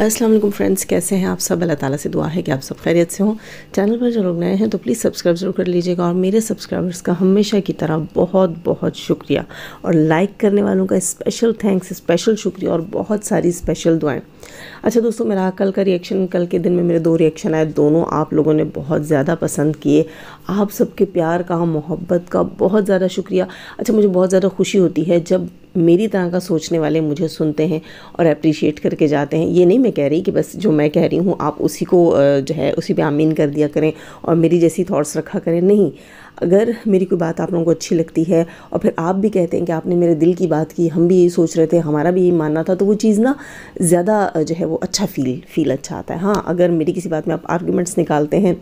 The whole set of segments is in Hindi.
अस्सलाम वालेकुम फ्रेंड्स कैसे हैं आप सब अल्लाह ताला से दुआ है कि आप सब खैरियत से हों चैनल पर जो लोग नए हैं तो प्लीज़ सब्सक्राइब ज़रूर कर लीजिएगा और मेरे सब्सक्राइबर्स का हमेशा की तरह बहुत बहुत शुक्रिया और लाइक करने वालों का स्पेशल थैंक्स स्पेशल शुक्रिया और बहुत सारी स्पेशल दुआएँ अच्छा दोस्तों मेरा कल का रिएक्शन कल के दिन में मेरे दो रिएक्शन आए दोनों आप लोगों ने बहुत ज़्यादा पसंद किए आप सबके प्यार का मोहब्बत का बहुत ज़्यादा शुक्रिया अच्छा मुझे बहुत ज़्यादा खुशी होती है जब मेरी तरह का सोचने वाले मुझे सुनते हैं और अप्रिशिएट करके जाते हैं ये नहीं मैं कह रही कि बस जो मैं कह रही हूँ आप उसी को जो है उसी पर आमीन कर दिया करें और मेरी जैसी थाट्स रखा करें नहीं अगर मेरी कोई बात आप लोगों को अच्छी लगती है और फिर आप भी कहते हैं कि आपने मेरे दिल की बात की हम भी यही सोच रहे थे हमारा भी यही मानना था तो वो चीज़ ना ज़्यादा जो है वो अच्छा फील फील अच्छा आता है हाँ अगर मेरी किसी बात में आप आर्ग्यूमेंट्स निकालते हैं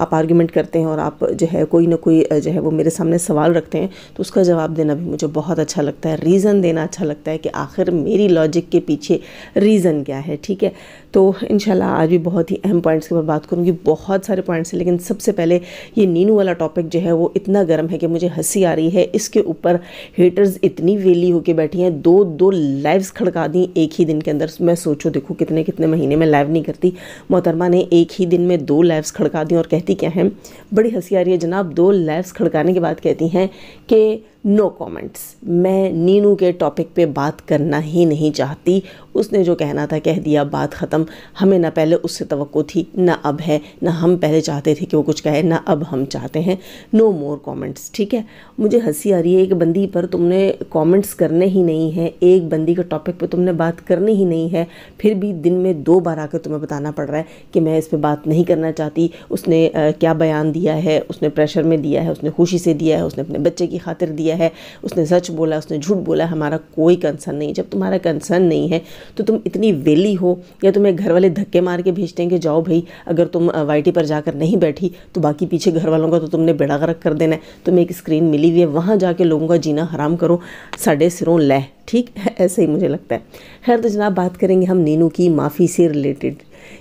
आप आर्ग्यूमेंट करते हैं और आप जो है कोई ना कोई जो है वो मेरे सामने सवाल रखते हैं तो उसका जवाब देना भी मुझे बहुत अच्छा लगता है रीज़न देना अच्छा लगता है कि आखिर मेरी लॉजिक के पीछे रीज़न क्या है ठीक है तो इन आज भी बहुत ही अहम पॉइंट्स के मैं बात करूँगी बहुत सारे पॉइंट्स हैं लेकिन सबसे पहले ये नीनू वाला टॉपिक जो है वो इतना गर्म है कि मुझे हंसी आ रही है इसके ऊपर हेटर्स इतनी वेली होके बैठी हैं दो दो लाइव्स खड़का दी एक ही दिन के अंदर मैं सोचो देखो कितने कितने महीने में लाइव नहीं करती मोहतरमा ने एक ही दिन में दो लाइव्स खड़का दी और कहती क्या है बड़ी हंसी आ रही है जनाब दो लाइव्स खड़काने के बाद कहती हैं कि नो कमेंट्स मैं नीनू के टॉपिक पे बात करना ही नहीं चाहती उसने जो कहना था कह दिया बात ख़त्म हमें ना पहले उससे तो थी ना अब है ना हम पहले चाहते थे कि वो कुछ कहे ना अब हम चाहते हैं नो मोर कमेंट्स ठीक है मुझे हंसी आ रही है एक बंदी पर तुमने कमेंट्स करने ही नहीं है एक बंदी के टॉपिक पर तुमने बात करनी ही नहीं है फिर भी दिन में दो बार आकर तुम्हें बताना पड़ रहा है कि मैं इस पर बात नहीं करना चाहती उसने क्या बयान दिया है उसने प्रेशर में दिया है उसने खुशी से दिया है उसने अपने बच्चे की खातिर दिया किया है उसने सच बोला उसने झूठ बोला हमारा कोई कंसर्न नहीं जब तुम्हारा कंसर्न नहीं है तो तुम इतनी वेली हो या तुम्हें घर वाले धक्के मार के भेज देंगे जाओ भाई अगर तुम वाई पर जाकर नहीं बैठी तो बाकी पीछे घर वालों का तो तुमने बेड़ा गर्क कर देना है तुम्हें एक स्क्रीन मिली हुई है वहाँ जाके लोगों का जीना हराम करो साढ़े सिरों लह ठीक ऐसे ही मुझे लगता है खैर तो जनाब बात करेंगे हम नीनू की माफ़ी से रिलेटेड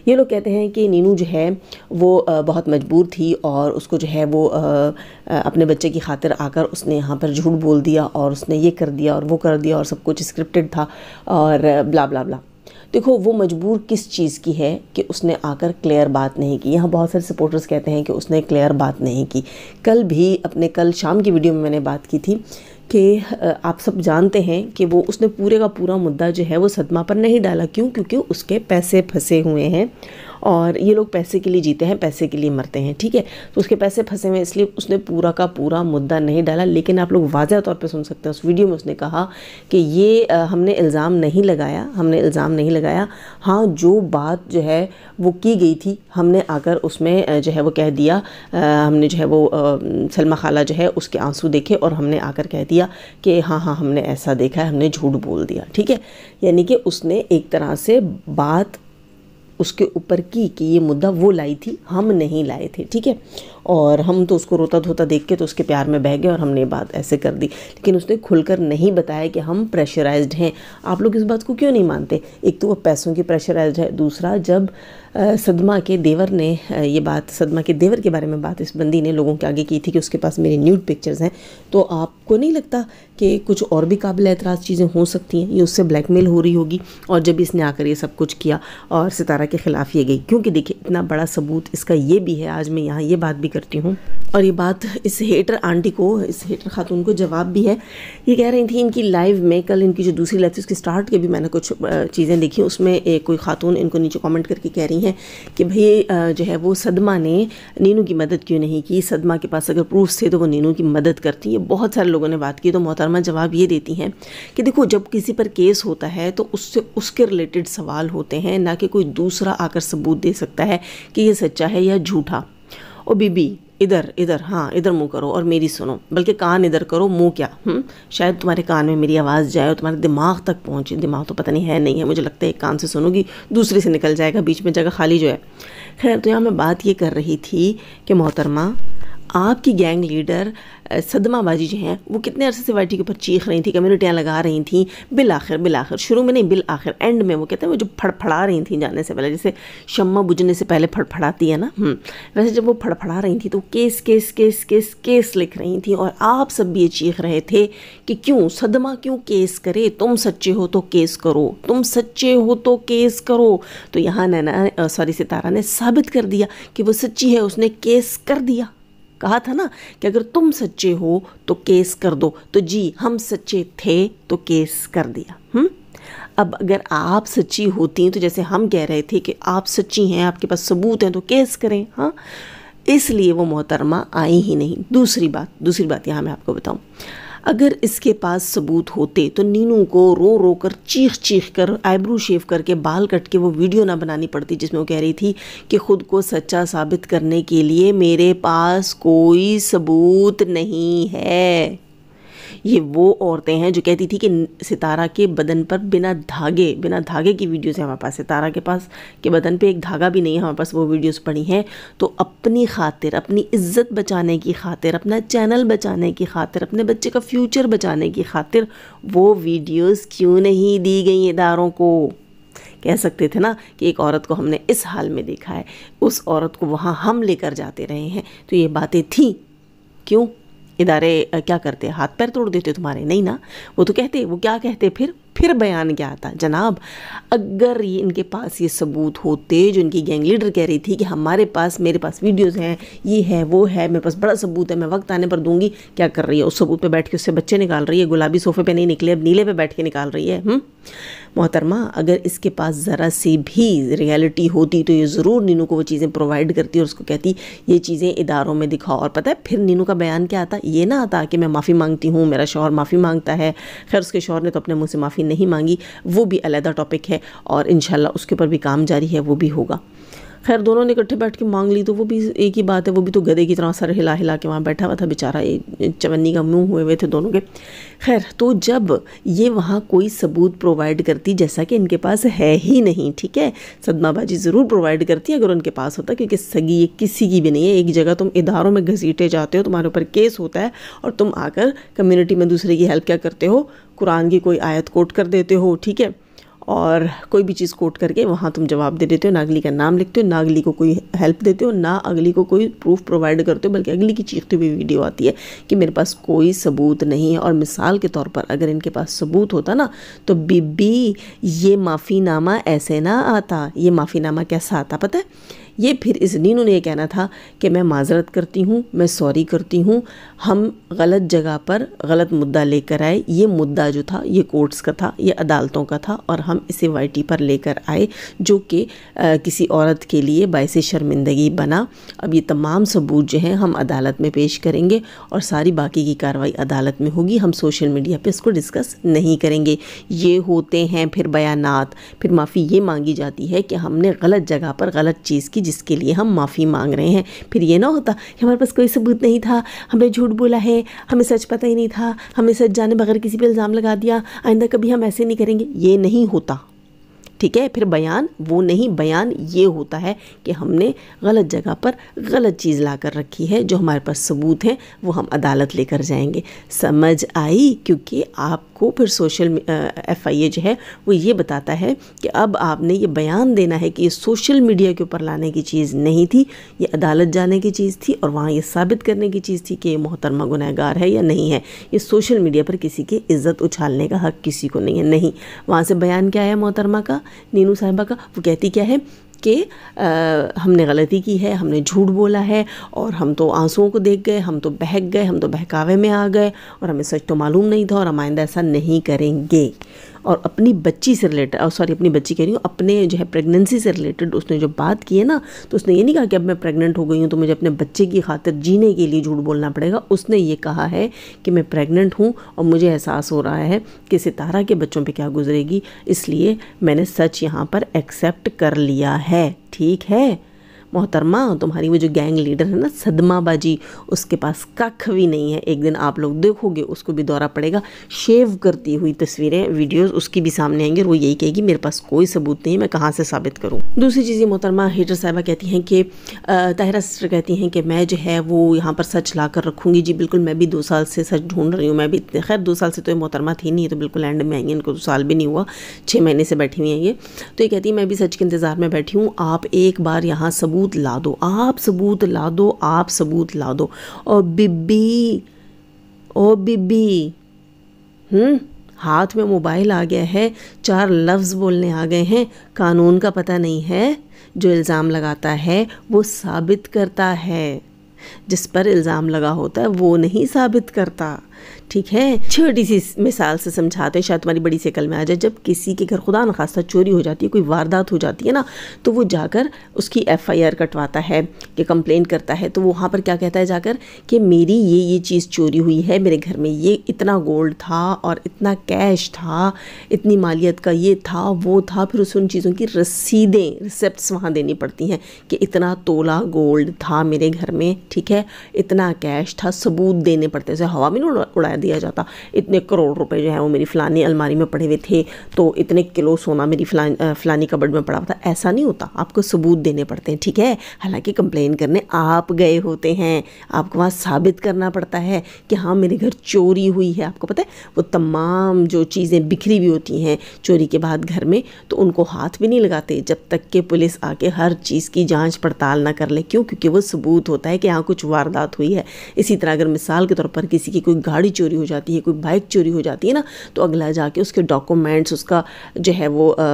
ये लोग कहते हैं कि नीनू जो है वो बहुत मजबूर थी और उसको जो है वो अपने बच्चे की खातिर आकर उसने यहाँ पर झूठ बोल दिया और उसने ये कर दिया और वो कर दिया और सब कुछ स्क्रिप्टेड था और ब्ला ब्ला ब्ला देखो वो मजबूर किस चीज़ की है कि उसने आकर क्लियर बात नहीं की यहाँ बहुत सारे सपोर्टर्स कहते हैं कि उसने क्लियर बात नहीं की कल भी अपने कल शाम की वीडियो में मैंने बात की थी कि आप सब जानते हैं कि वो उसने पूरे का पूरा मुद्दा जो है वो सदमा पर नहीं डाला क्यों क्योंकि उसके पैसे फंसे हुए हैं और ये लोग पैसे के लिए जीते हैं पैसे के लिए मरते हैं ठीक है तो उसके पैसे फंसे हुए इसलिए उसने पूरा का पूरा मुद्दा नहीं डाला लेकिन आप लोग वाजह तौर पर सुन सकते हैं उस वीडियो में उसने कहा कि ये हमने इल्ज़ाम नहीं लगाया हमने इल्ज़ाम नहीं लगाया हाँ जो बात जो है वो की गई थी हमने आकर उसमें जो है वो कह दिया हमने जो है वो सलमा खाला जो है उसके आंसू देखे और हमने आकर कह दिया कि हाँ हाँ हमने ऐसा देखा है हमने झूठ बोल दिया ठीक है यानी कि उसने एक तरह से बात उसके ऊपर की कि ये मुद्दा वो लाई थी हम नहीं लाए थे ठीक है और हम तो उसको रोता धोता देख के तो उसके प्यार में बह गए और हमने बात ऐसे कर दी लेकिन उसने खुलकर नहीं बताया कि हम प्रेशराइज हैं आप लोग इस बात को क्यों नहीं मानते एक तो वो पैसों की प्रेशराइज है दूसरा जब सदमा के देवर ने ये बात सदमा के देवर के बारे में बात इस बंदी ने लोगों के आगे की थी कि उसके पास मेरे न्यूड पिक्चर्स हैं तो आपको नहीं लगता कि कुछ और भी काबिल एतराज़ चीज़ें हो सकती हैं ये उससे ब्लैकमेल हो रही होगी और जब इसने आकर ये सब कुछ किया और सितारा के ख़िलाफ़ ये गई क्योंकि देखिए इतना बड़ा सबूत इसका ये भी है आज मैं यहाँ ये बात भी करती हूँ और ये बात इस हेटर आंटी को इस हेटर खातून को जवाब भी है ये कह रही थी इनकी लाइव में कल इनकी जो दूसरी लाइव थी उसके स्टार्ट के भी मैंने कुछ चीज़ें देखी उसमें एक कोई खातून इनको नीचे कमेंट करके कह रही हैं कि भई जो है वो सदमा ने नीनू की मदद क्यों नहीं की सदमा के पास अगर प्रूफ थे तो वो नीनू की मदद करती है बहुत सारे लोगों ने बात की तो मोहतरमा जवाब ये देती हैं कि देखो जब किसी पर केस होता है तो उससे उसके रिलेटेड सवाल होते हैं ना कि कोई दूसरा आकर सबूत दे सकता है कि ये सच्चा है या झूठा ओ बीबी इधर इधर हाँ इधर मुंह करो और मेरी सुनो बल्कि कान इधर करो मुंह क्या हुँ? हम्म, शायद तुम्हारे कान में मेरी आवाज़ जाए और तुम्हारे दिमाग तक पहुँचे दिमाग तो पता नहीं है नहीं है मुझे लगता है एक कान से सुनूंगी दूसरे से निकल जाएगा बीच में जगह खाली जो है खैर तो यहाँ मैं बात ये कर रही थी कि मोहतरमा आपकी गैंग लीडर सदमा बाजी जो हैं वो कितने अरसे से वाइटी के ऊपर चीख रही थी कम्युनिटियाँ लगा रही थी बिल आखिर बिल आखिर शुरू में नहीं बिल आखिर एंड में वो कहते हैं वो जो फड़फड़ा रही थी जाने से पहले जैसे शम्मा बुझने से पहले फड़फड़ाती है ना हम्म, वैसे जब वो फड़फड़ा रही थी तो case case case case case लिख रही थी और आप सब भी ये चीख रहे थे कि क्यों सदमा क्यों केस करे तुम सच्चे हो तो केस करो तुम सच्चे हो तो केस करो तो यहाँ नैना सॉरी सितारा ने साबित कर दिया कि वो सच्ची है उसने केस कर दिया कहा था ना कि अगर तुम सच्चे हो तो केस कर दो तो जी हम सच्चे थे तो केस कर दिया हम अब अगर आप सच्ची होती हैं तो जैसे हम कह रहे थे कि आप सच्ची हैं आपके पास सबूत हैं तो केस करें हाँ इसलिए वो मोहतरमा आई ही नहीं दूसरी बात दूसरी बात यहाँ मैं आपको बताऊँ अगर इसके पास सबूत होते तो नीनू को रो रो कर चीख चीख कर आईब्रो शेव करके बाल कट के वो वीडियो ना बनानी पड़ती जिसमें वो कह रही थी कि ख़ुद को सच्चा साबित करने के लिए मेरे पास कोई सबूत नहीं है ये वो औरतें हैं जो कहती थी कि सितारा के बदन पर बिना धागे बिना धागे की वीडियोज़ हैं हमारे पास सितारा के पास के बदन पे एक धागा भी नहीं है हमारे पास वो वीडियोज़ पड़ी हैं तो अपनी खातिर अपनी इज्जत बचाने की खातिर अपना चैनल बचाने की खातिर अपने बच्चे का फ्यूचर बचाने की खातिर वो वीडियोज़ क्यों नहीं दी गई इदारों को कह सकते थे ना कि एक औरत को हमने इस हाल में देखा है उस औरत को वहाँ हम लेकर जाते रहे हैं तो ये बातें थी क्यों इदारे क्या करते हाथ पैर तोड़ देते तुम्हारे नहीं ना वो तो कहते वो क्या कहते फिर फिर बयान क्या आता जनाब अगर ये इनके पास ये सबूत होते जो इनकी गैंग लीडर कह रही थी कि हमारे पास मेरे पास वीडियोस हैं ये है वो है मेरे पास बड़ा सबूत है मैं वक्त आने पर दूंगी क्या कर रही है उस सबूत पे बैठ के उससे बच्चे निकाल रही है गुलाबी सोफे पे नहीं निकले अब नीले पे बैठ के निकाल रही है हम्म? मोहतरमा अगर इसके पास ज़रा सी भी रियलिटी होती तो ये ज़रूर नीनू को वो चीज़ें प्रोवाइड करती और उसको कहती ये चीज़ें इदारों में दिखाओ और पता है फिर नीनू का बयान क्या आता ये ना आता कि मैं माफ़ी मांगती हूँ मेरा शोहर माफ़ी मांगता है खैर उसके शोहर ने तो अपने मुँह से माफ़ी माफ़ी नहीं मांगी वो भी अलहदा टॉपिक है और इन उसके ऊपर भी काम जारी है वो भी होगा खैर दोनों ने इकट्ठे बैठ के मांग ली तो वो भी एक ही बात है वो भी तो गधे की तरह सर हिला हिला के वहाँ बैठा हुआ था बेचारा चवन्नी का मुँह हुए हुए थे दोनों के खैर तो जब ये वहाँ कोई सबूत प्रोवाइड करती जैसा कि इनके पास है ही नहीं ठीक है सदमाबाजी ज़रूर प्रोवाइड करती अगर उनके पास होता क्योंकि सगी ये किसी की भी नहीं है एक जगह तुम इधारों में घसीटे जाते हो तुम्हारे ऊपर केस होता है और तुम आकर कम्युनिटी में दूसरे की हेल्प क्या करते हो कुरान की कोई आयत कोट कर देते हो ठीक है और कोई भी चीज़ कोट करके वहाँ तुम जवाब दे देते हो ना अगली का नाम लिखते हो ना अगली को कोई हेल्प देते हो ना अगली को कोई प्रूफ प्रोवाइड करते हो बल्कि अगली की चीखती हुई वीडियो आती है कि मेरे पास कोई सबूत नहीं है और मिसाल के तौर पर अगर इनके पास सबूत होता ना तो बीबी ये माफ़ीनामा ऐसे ना आता ये माफ़ीनामा कैसा आता पता है ये फिर इस नीनू ने यह कहना था कि मैं माजरत करती हूँ मैं सॉरी करती हूँ हम गलत जगह पर गलत मुद्दा लेकर आए ये मुद्दा जो था ये कोर्ट्स का था ये अदालतों का था और हम इसे वाई पर लेकर आए जो कि किसी औरत के लिए बायस शर्मिंदगी बना अब ये तमाम सबूत जो हैं हम अदालत में पेश करेंगे और सारी बाकी की कार्रवाई अदालत में होगी हम सोशल मीडिया पर इसको डिस्कस नहीं करेंगे ये होते हैं फिर बयान फिर माफ़ी ये मांगी जाती है कि हमने गलत जगह पर गलत चीज़ की जिसके लिए हम माफ़ी मांग रहे हैं फिर ये ना होता कि हमारे पास कोई सबूत नहीं था हमने झूठ बोला है हमें सच पता ही नहीं था हमें सच जाने बगैर किसी पर इल्ज़ाम लगा दिया आइंदा कभी हम ऐसे नहीं करेंगे ये नहीं होता ठीक है फिर बयान वो नहीं बयान ये होता है कि हमने गलत जगह पर गलत चीज़ ला कर रखी है जो हमारे पास सबूत हैं वो हम अदालत लेकर जाएंगे समझ आई क्योंकि आपको फिर सोशल एफ आई ए जो है वो ये बताता है कि अब आपने ये बयान देना है कि ये सोशल मीडिया के ऊपर लाने की चीज़ नहीं थी ये अदालत जाने की चीज़ थी और वहाँ ये साबित करने की चीज़ थी कि ये मोहतरमा गुनागार है या नहीं है ये सोशल मीडिया पर किसी की इज़्ज़त उछालने का हक किसी को नहीं है नहीं वहाँ से बयान क्या है मोहतरमा का नीनू साहिबा का वो कहती क्या है कि हमने गलती की है हमने झूठ बोला है और हम तो आंसुओं को देख गए हम तो बहक गए हम तो बहकावे में आ गए और हमें सच तो मालूम नहीं था और हम आइंदा ऐसा नहीं करेंगे और अपनी बच्ची से रिलेटेड और सॉरी अपनी बच्ची कह रही हूँ अपने जो है प्रेगनेंसी से रिलेटेड उसने जो बात की है ना तो उसने ये नहीं कहा कि अब मैं प्रेग्नेंट हो गई हूँ तो मुझे अपने बच्चे की खातिर जीने के लिए झूठ बोलना पड़ेगा उसने ये कहा है कि मैं प्रेग्नेंट हूँ और मुझे एहसास हो रहा है कि सितारा के बच्चों पर क्या गुजरेगी इसलिए मैंने सच यहाँ पर एक्सेप्ट कर लिया है ठीक है मोहतरमा तुम्हारी वो जो गैंग लीडर है ना सदमाबाजी उसके पास कख भी नहीं है एक दिन आप लोग देखोगे उसको भी दौरा पड़ेगा शेव करती हुई तस्वीरें वीडियोस उसकी भी सामने आएंगी और वो यही कहेगी मेरे पास कोई सबूत नहीं मैं कहाँ से साबित करूँ दूसरी चीज़ ये मोहतरमा हेटर साहबा कहती हैं कि तहरा सिस्टर कहती हैं कि मैं जो है वो यहाँ पर सच ला कर रखूँगी जी बिल्कुल मैं भी दो साल से सच ढूंढ रही हूँ मैं भी खैर दो साल से तो ये मोहतरमा थी नहीं तो बिल्कुल एंड में आएंगे इनको दो तो साल भी नहीं हुआ छः महीने से बैठी हुई हैं ये तो ये कहती है मैं भी सच के इंतज़ार में बैठी हूँ आप एक बार यहाँ सबूत सबूत ला दो आप सबूत ला दो आप सबूत ला दो ओ बिबी ओ बिबी हम्म हाथ में मोबाइल आ गया है चार लफ्ज़ बोलने आ गए हैं कानून का पता नहीं है जो इल्ज़ाम लगाता है वो साबित करता है जिस पर इल्ज़ाम लगा होता है वो नहीं साबित करता ठीक है छोटी सी मिसाल से समझाते हैं शायद तुम्हारी बड़ी सेकल में आ जाए जब किसी के घर खुदा न चोरी हो जाती है कोई वारदात हो जाती है ना तो वो जाकर उसकी एफ आई आर कटवाता है कि कंप्लेंट करता है तो वो वहाँ पर क्या कहता है जाकर कि मेरी ये ये चीज़ चोरी हुई है मेरे घर में ये इतना गोल्ड था और इतना कैश था इतनी मालियत का ये था वो था फिर उस उन चीज़ों की रसीदें रिसेप्ट वहाँ देनी पड़ती हैं कि इतना तोला गोल्ड था मेरे घर में ठीक है इतना कैश था सबूत देने पड़ते हैं हवा में मजाक उड़ाया दिया जाता इतने करोड़ रुपए जो है वो मेरी फ़लानी अलमारी में पड़े हुए थे तो इतने किलो सोना मेरी फ़लानी फ़लानी कबड़ में पड़ा हुआ था ऐसा नहीं होता आपको सबूत देने पड़ते हैं ठीक है हालांकि कंप्लेन करने आप गए होते हैं आपको वहाँ साबित करना पड़ता है कि हाँ मेरे घर चोरी हुई है आपको पता है वो तमाम जो चीज़ें बिखरी भी होती हैं चोरी के बाद घर में तो उनको हाथ भी नहीं लगाते जब तक कि पुलिस आके हर चीज़ की जाँच पड़ताल ना कर ले क्यों क्योंकि वो सबूत होता है कि हाँ कुछ वारदात हुई है इसी तरह अगर मिसाल के तौर पर किसी की कोई गाड़ी चोरी हो जाती है कोई बाइक चोरी हो जाती है ना तो अगला जाके उसके डॉक्यूमेंट्स उसका जो है वो आ,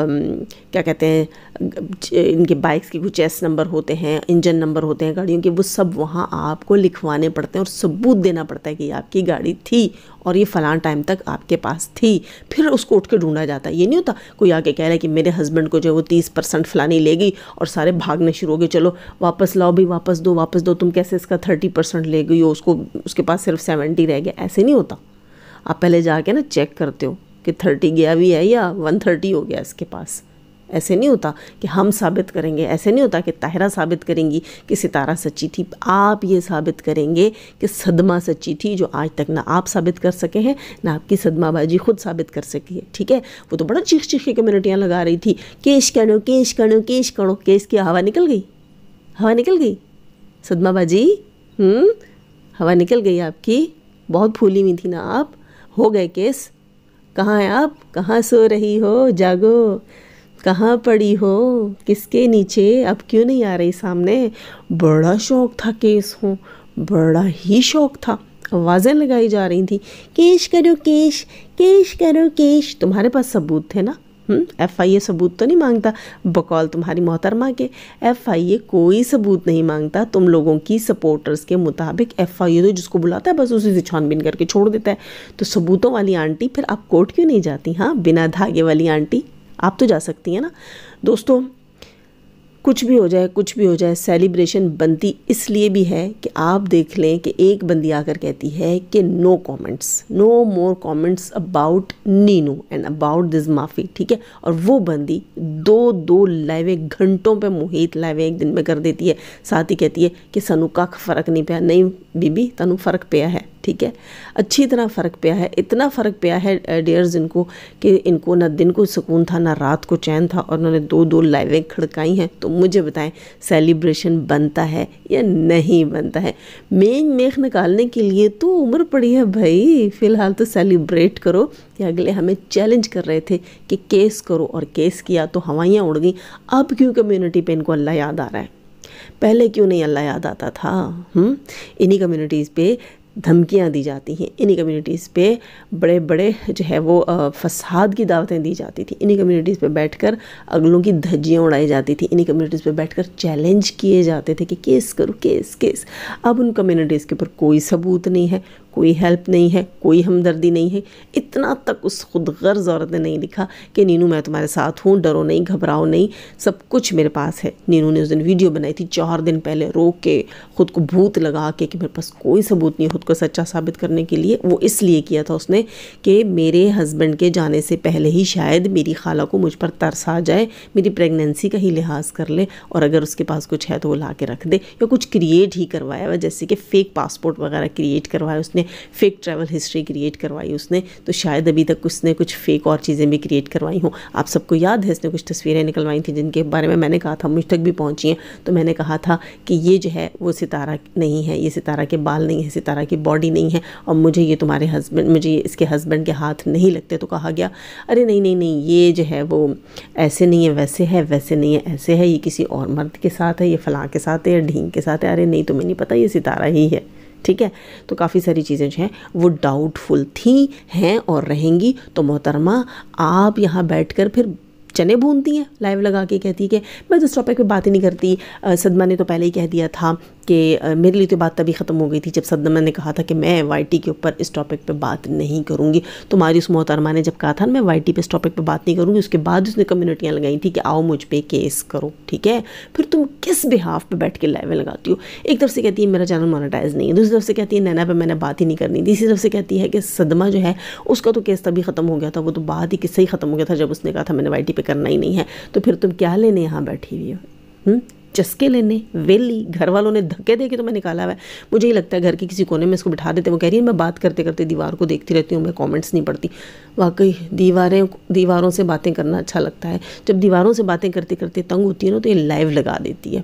क्या कहते हैं इनके बाइक्स के कुछ एस नंबर होते हैं इंजन नंबर होते हैं गाड़ियों के वो सब वहाँ आपको लिखवाने पड़ते हैं और सबूत देना पड़ता है कि आपकी गाड़ी थी और ये फ़लाँ टाइम तक आपके पास थी फिर उसको उठ के ढूंढा जाता है ये नहीं होता कोई आके कह रहा है कि मेरे हस्बैंड को जो है वो तीस परसेंट फलानी लेगी और सारे भागने शुरू हो गए चलो वापस लाओ भी वापस दो वापस दो तुम कैसे इसका थर्टी परसेंट ले गई हो उसको उसके पास सिर्फ सेवेंटी रह गया ऐसे नहीं होता आप पहले जाके ना चेक करते हो कि थर्टी गया भी है या वन थर्टी हो गया इसके पास ऐसे नहीं होता कि हम साबित करेंगे ऐसे नहीं होता कि ताहरा साबित करेंगी कि सितारा सच्ची थी आप ये साबित करेंगे कि सदमा सच्ची थी जो आज तक ना आप साबित कर सके हैं ना आपकी सदमाबाजी खुद साबित कर सकी है ठीक है वो तो बड़ा चीख चीख के लगा रही थी केश कणो केश कणो केश कणो केस की हवा निकल गई हवा निकल गई सदमाबाजी हम्म, हवा निकल गई आपकी बहुत फूली हुई थी ना आप हो गए केस कहाँ हैं आप कहाँ सो रही हो जागो कहाँ पड़ी हो किसके नीचे अब क्यों नहीं आ रही सामने बड़ा शौक था केस हो बड़ा ही शौक था आवाज़ें लगाई जा रही थी केश करो केश केश करो केश तुम्हारे पास सबूत थे ना हम्म, एफ आई ए सबूत तो नहीं मांगता बकौल तुम्हारी मोहतरमा के एफ आई ए कोई सबूत नहीं मांगता तुम लोगों की सपोर्टर्स के मुताबिक एफ आई ए तो जिसको बुलाता है बस उसी से छानबीन करके छोड़ देता है तो सबूतों वाली आंटी फिर आप कोर्ट क्यों नहीं जाती हाँ बिना धागे वाली आंटी आप तो जा सकती हैं ना दोस्तों कुछ भी हो जाए कुछ भी हो जाए सेलिब्रेशन बनती इसलिए भी है कि आप देख लें कि एक बंदी आकर कहती है कि no comments no more comments about Neenu and about this माफ़ी ठीक है और वो बंदी दो दो लाइवें घंटों पे मुहित लाइवे एक दिन में कर देती है साथ ही कहती है कि सनू का फ़र्क नहीं पाया नहीं बीबी तनु फ़र्क पाया है ठीक है अच्छी तरह फ़र्क पिया है इतना फ़र्क पिया है डेयर्स इनको कि इनको ना दिन को सुकून था ना रात को चैन था और उन्होंने दो दो लाइवें खड़काई हैं तो मुझे बताएं सेलिब्रेशन बनता है या नहीं बनता है मेन मेख निकालने के लिए तो उम्र पड़ी है भाई फ़िलहाल तो सेलिब्रेट करो कि अगले हमें चैलेंज कर रहे थे कि केस करो और केस किया तो हवाइयाँ उड़ गई अब क्यों कम्यूनिटी पर इनको अल्लाह याद आ रहा है पहले क्यों नहीं अल्लाह याद आता था हम्म? इन्हीं कम्युनिटीज़ पे धमकियाँ दी जाती हैं इन्हीं कम्युनिटीज़ पे बड़े बड़े जो है वो फसाद की दावतें दी जाती थी इन्हीं कम्युनिटीज़ पे बैठकर अगलों की धज्जियाँ उड़ाई जाती थी इन्हीं कम्युनिटीज़ पे बैठकर चैलेंज किए जाते थे कि केस करो केस केस अब उन कम्युनिटीज़ के ऊपर कोई सबूत नहीं है कोई हेल्प नहीं है कोई हमदर्दी नहीं है इतना तक उस खुद गर्ज औरत ने नहीं लिखा कि नीनू मैं तुम्हारे साथ हूँ डरो नहीं घबराओ नहीं सब कुछ मेरे पास है नीनू ने उस दिन वीडियो बनाई थी चार दिन पहले रो के खुद को भूत लगा के कि मेरे पास कोई सबूत नहीं खुद को सच्चा साबित करने के लिए वो इसलिए किया था उसने कि मेरे हस्बैंड के जाने से पहले ही शायद मेरी खाला को मुझ पर तरस आ जाए मेरी प्रेगनेंसी का ही लिहाज कर ले और अगर उसके पास कुछ है तो वो ला के रख दे या कुछ क्रिएट ही करवाया हुआ जैसे कि फ़ेक पासपोर्ट वगैरह क्रिएट करवाया उसने फेक ट्रैवल हिस्ट्री क्रिएट करवाई उसने तो शायद अभी तक उसने कुछ फेक और चीज़ें भी क्रिएट करवाई हूँ आप सबको याद है इसने कुछ तस्वीरें निकलवाई थी जिनके बारे में मैंने कहा था मुझ तक भी पहुँची हैं तो मैंने कहा था कि ये जो है वो सितारा नहीं है ये सितारा के बाल नहीं है सितारा की बॉडी नहीं है और मुझे ये तुम्हारे हस्बैंड मुझे इसके हस्बैंड के हाथ नहीं लगते तो कहा गया अरे नहीं नहीं नहीं ये जो है वो ऐसे नहीं है वैसे है वैसे नहीं है ऐसे है ये किसी और मर्द के साथ है ये फलां के साथ है या ढींग के साथ है अरे नहीं तुम्हें नहीं पता ये सितारा ही है ठीक है तो काफ़ी सारी चीज़ें जो हैं वो डाउटफुल थी हैं और रहेंगी तो मोहतरमा आप यहाँ बैठ फिर चने भूनती हैं लाइव लगा के कहती है कि मैं तो इस टॉपिक पे बात ही नहीं करती सदमा ने तो पहले ही कह दिया था कि मेरे लिए तो बात तभी ख़त्म हो गई थी जब सदमा ने कहा था कि मैं वाई के ऊपर इस टॉपिक पर बात नहीं करूँगी तुम्हारी तो उस मोहतरमा ने जब कहा था मैं वाई पे इस टॉपिक पर बात नहीं करूँगी उसके बाद उसने कम्युनिटियाँ लगाई थी कि आओ मुझ पर केस करो ठीक है फिर तुम किस बिहाफ पर बैठ के लाइवें लगाती हो एक तरफ से कहती है मेरा चैनल मोनिटाइज नहीं है दूसरी तरफ से कहती है नैना पर मैंने बात ही नहीं करनी तीसरी तरफ से कहती है कि सदमा जो है उसका तो केस तभी ख़त्म हो गया था वो तो बात ही किससे ही ख़त्म हो गया था जब उसने कहा था मैंने वाई पे करना ही नहीं है तो फिर तुम क्या लेने यहाँ बैठी हुई हो हम्म? चस्के लेने वेली घर वालों ने धक्के दे के तो मैं निकाला हुआ है मुझे ही लगता है घर के किसी कोने में इसको बिठा देते वो कह रही है मैं बात करते करते दीवार को देखती रहती हूँ मैं कॉमेंट्स नहीं पढ़ती वाकई दीवारें दीवारों से बातें करना अच्छा लगता है जब दीवारों से बातें करते करते तंग होती है ना तो ये लाइव लगा देती है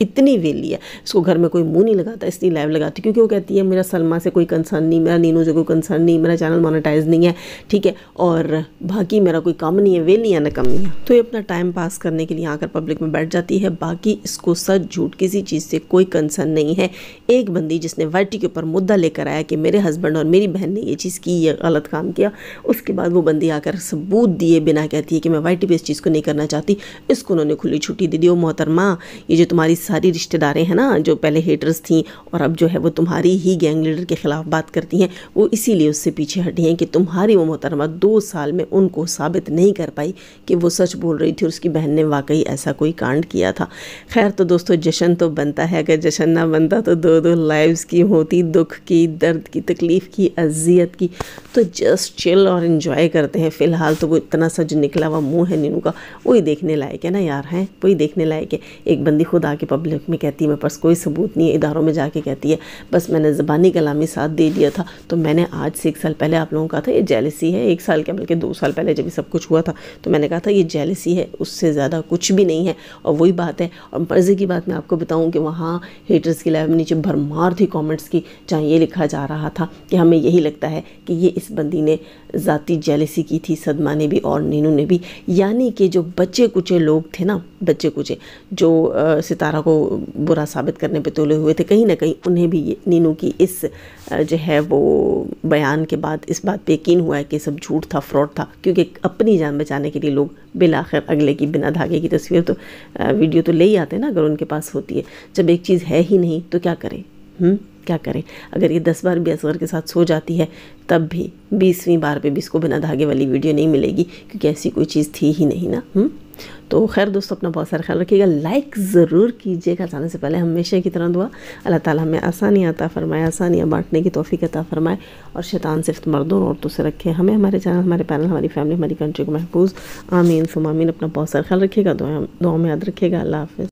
इतनी वेली है इसको घर में कोई मुंह नहीं लगाता इसलिए लाइव लगाती क्योंकि वो कहती है मेरा सलमा से कोई कंसर्न नहीं मेरा नीनू से कोई कंसर्न नहीं मेरा चैनल मोनेटाइज नहीं है ठीक है और बाकी मेरा कोई काम नहीं है वेली है ना है तो ये अपना टाइम पास करने के लिए आकर पब्लिक में बैठ जाती है बाकी इसको सच झूठ किसी चीज़ से कोई कंसर्न नहीं है एक बंदी जिसने वाइटी के ऊपर मुद्दा लेकर आया कि मेरे हस्बैंड और मेरी बहन ने ये चीज़ की यह गलत काम किया उसके बाद वो बंदी आकर सबूत दिए बिना कहती है कि मैं वाइटी पे इस चीज़ को नहीं करना चाहती इसको उन्होंने खुली छुट्टी दे दी ओ मोहतरमा ये जो तुम्हारी सारी रिश्तेदारें हैं ना जो पहले हेटर्स थी और अब जो है वो तुम्हारी ही गैंग लीडर के ख़िलाफ़ बात करती हैं वो इसीलिए उससे पीछे हटी हैं कि तुम्हारी वो मोहतरमा दो साल में उनको साबित नहीं कर पाई कि वो सच बोल रही थी और उसकी बहन ने वाकई ऐसा कोई कांड किया था खैर तो दोस्तों जशन तो बनता है अगर जशन ना बनता तो दो दो लाइव्स की होती दुख की दर्द की तकलीफ़ की अजियत की तो जस्ट चिल और इन्जॉय करते हैं फ़िलहाल तो वो इतना सा जो निकला हुआ मुँह है नीनू का वही देखने लायक है ना यार हैं वही देखने लायक है एक बंदी खुद आके पब्लिक में कहती है मेरे पास कोई सबूत नहीं है इदारों में जाके कहती है बस मैंने ज़बानी कलामी साथ दे दिया था तो मैंने आज से एक साल पहले आप लोगों को कहा था ये जेलसी है एक साल क्या बल्कि दो साल पहले जब सब कुछ हुआ था तो मैंने कहा था ये जेलसी है उससे ज़्यादा कुछ भी नहीं है और वही बात है और मर्जी की बात मैं आपको बताऊँ कि वहाँ हेटर्स की लाइव नीचे भरमार थी कॉमेंट्स की जहाँ ये लिखा जा रहा था कि हमें यही लगता है कि ये इस बंदी ने ज़ाती जेलसी की थी सदमा ने भी और नीनू ने भी यानी कि जो बच्चे कुचे लोग थे ना बच्चे कुचे जो सितारा अब्बा को बुरा साबित करने पे तुले हुए थे कहीं ना कहीं उन्हें भी नीनू की इस जो है वो बयान के बाद इस बात पे यकीन हुआ है कि सब झूठ था फ्रॉड था क्योंकि अपनी जान बचाने के लिए लोग बिलाखिर अगले की बिना धागे की तस्वीर तो वीडियो तो ले ही आते हैं ना अगर उनके पास होती है जब एक चीज़ है ही नहीं तो क्या करें हुँ? क्या करें अगर ये दस बार भी असगर के साथ सो जाती है तब भी बीसवीं बार पे भी इसको बिना धागे वाली वीडियो नहीं मिलेगी क्योंकि ऐसी कोई चीज़ थी ही नहीं ना हुँ? तो खैर दोस्तों अपना बहुत सारा ख्याल रखिएगा लाइक ज़रूर कीजिएगा जाने से पहले हमेशा की तरह दुआ अल्लाह ताला हमें आसानी आता फरमाए आसानियाँ बांटने की तोफ़ी अता फरमाए और शैतान सिर्फ मर्दों और औरतों से रखे हमें हमारे चैनल हमारे पैनल हमारी फैमिली हमारी कंट्री को महफूज आमीन सुमामीन अपना बहुत सारा ख्याल रखिएगा दुआ दुआ में याद रखिएगा अल्लाह हाफिज़